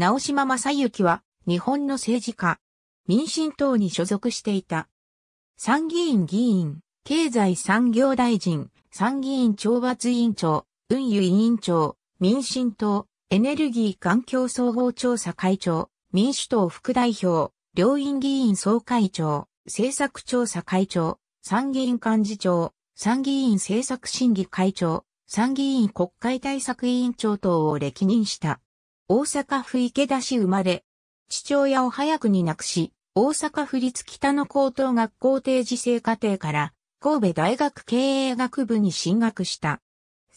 直島正幸は、日本の政治家、民進党に所属していた。参議院議員、経済産業大臣、参議院懲罰委員長、運輸委員長、民進党、エネルギー環境総合調査会長、民主党副代表、両院議員総会長、政策調査会長、参議院幹事長、参議院政策審議会長、参議院国会対策委員長等を歴任した。大阪府池田市生まれ、父親を早くに亡くし、大阪府立北野高等学校定時制課程から神戸大学経営学部に進学した。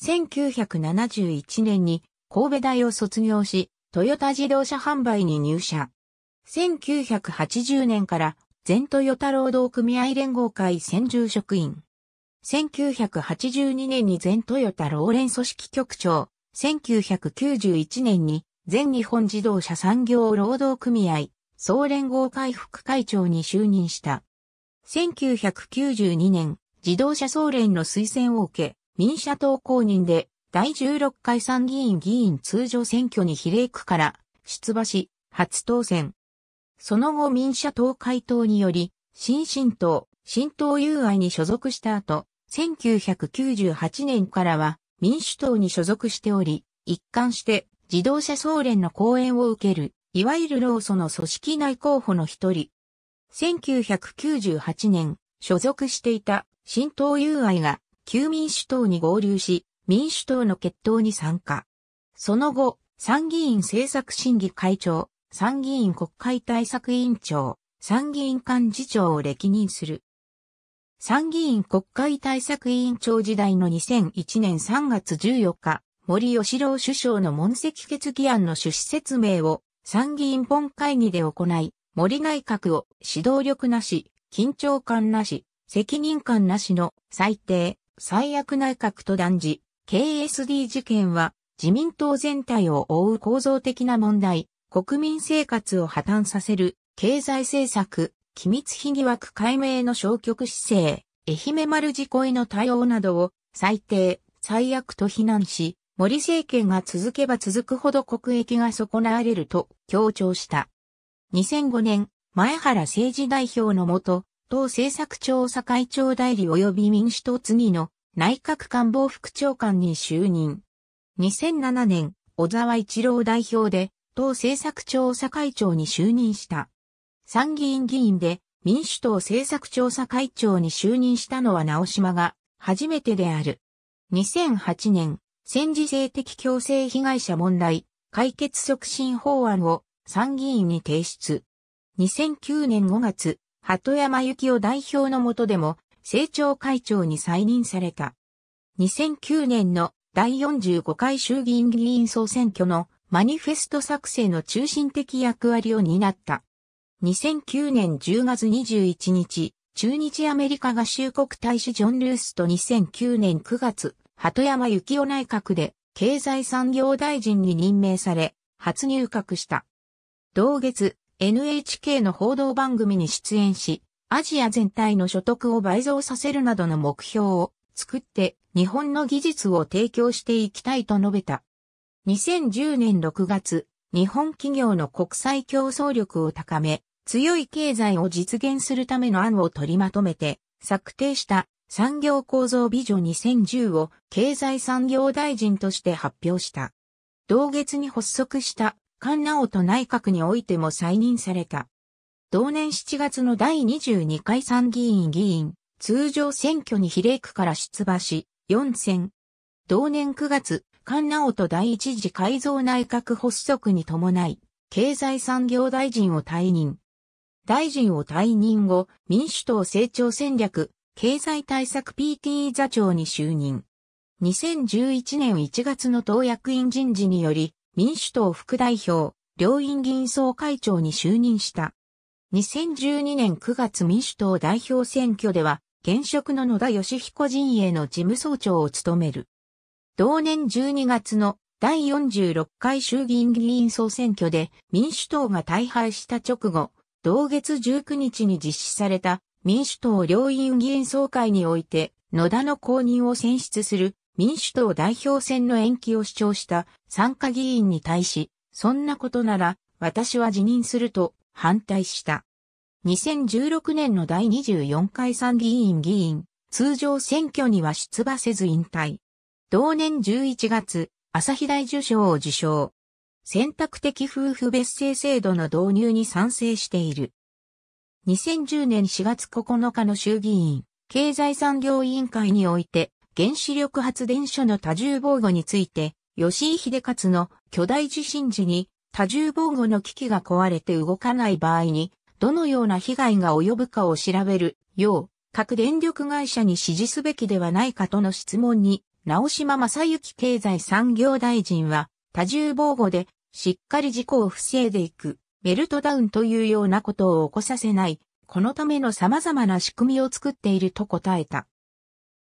1971年に神戸大を卒業し、トヨタ自動車販売に入社。1980年から全トヨタ労働組合連合会専従職員。1982年に全トヨタ労連組織局長。1991年に全日本自動車産業労働組合総連合会副会長に就任した。1992年、自動車総連の推薦を受け、民社党公認で第16回参議院議員通常選挙に比例区から出馬し、初当選。その後民社党会党により、新進党、新党友愛に所属した後、1998年からは民主党に所属しており、一貫して自動車総連の講演を受ける、いわゆる労組の組織内候補の一人。1998年、所属していた新党友愛が旧民主党に合流し、民主党の決闘に参加。その後、参議院政策審議会長、参議院国会対策委員長、参議院幹事長を歴任する。参議院国会対策委員長時代の2001年3月14日、森吉郎首相の問責決議案の趣旨説明を参議院本会議で行い、森内閣を指導力なし、緊張感なし、責任感なしの最低、最悪内閣と断じ、KSD 事件は自民党全体を覆う構造的な問題、国民生活を破綻させる経済政策、機密非疑惑解明の消極姿勢、愛媛丸事故への対応などを最低、最悪と非難し、森政権が続けば続くほど国益が損なわれると強調した。2005年、前原政治代表のもと、党政策調査会長代理及び民主党次の内閣官房副長官に就任。2007年、小沢一郎代表で、党政策調査会長に就任した。参議院議員で民主党政策調査会長に就任したのは直島が初めてである。2008年、戦時性的強制被害者問題解決促進法案を参議院に提出。2009年5月、鳩山幸夫代表の下でも政調会長に再任された。2009年の第45回衆議院議員総選挙のマニフェスト作成の中心的役割を担った。2009年10月21日、中日アメリカ合衆国大使ジョン・ルースと2009年9月、鳩山幸夫内閣で経済産業大臣に任命され、初入閣した。同月、NHK の報道番組に出演し、アジア全体の所得を倍増させるなどの目標を作って日本の技術を提供していきたいと述べた。2010年6月、日本企業の国際競争力を高め、強い経済を実現するための案を取りまとめて、策定した産業構造ビジョン2010を経済産業大臣として発表した。同月に発足した菅直人内閣においても再任された。同年7月の第22回参議院議員、通常選挙に比例区から出馬し、4選。同年9月、菅直人第一次改造内閣発足に伴い、経済産業大臣を退任。大臣を退任後、民主党成長戦略、経済対策 PT 座長に就任。2011年1月の党役員人事により、民主党副代表、両院議員総会長に就任した。2012年9月民主党代表選挙では、現職の野田義彦陣営の事務総長を務める。同年12月の第46回衆議院議員総選挙で民主党が大敗した直後、同月19日に実施された民主党両院議員総会において、野田の公認を選出する民主党代表選の延期を主張した参加議員に対し、そんなことなら私は辞任すると反対した。2016年の第24回参議院議員、通常選挙には出馬せず引退。同年11月、朝日大受賞を受賞。選択的夫婦別姓制度の導入に賛成している。2010年4月9日の衆議院、経済産業委員会において、原子力発電所の多重防護について、吉井秀勝の巨大地震時に多重防護の機器が壊れて動かない場合に、どのような被害が及ぶかを調べるよう、各電力会社に指示すべきではないかとの質問に、直島正幸経済産業大臣は、多重防護で、しっかり事故を防いでいく、メルトダウンというようなことを起こさせない、このための様々な仕組みを作っていると答えた。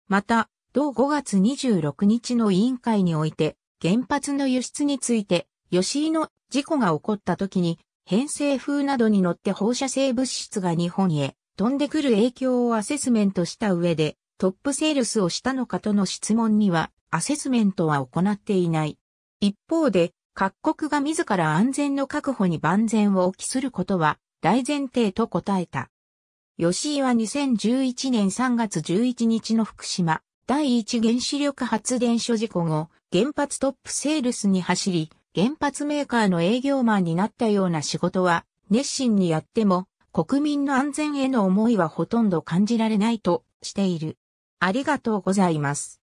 また、同5月26日の委員会において、原発の輸出について、吉井の事故が起こった時に、偏西風などに乗って放射性物質が日本へ飛んでくる影響をアセスメントした上で、トップセールスをしたのかとの質問には、アセスメントは行っていない。一方で、各国が自ら安全の確保に万全を期することは大前提と答えた。吉井は2011年3月11日の福島第一原子力発電所事故後、原発トップセールスに走り、原発メーカーの営業マンになったような仕事は熱心にやっても国民の安全への思いはほとんど感じられないとしている。ありがとうございます。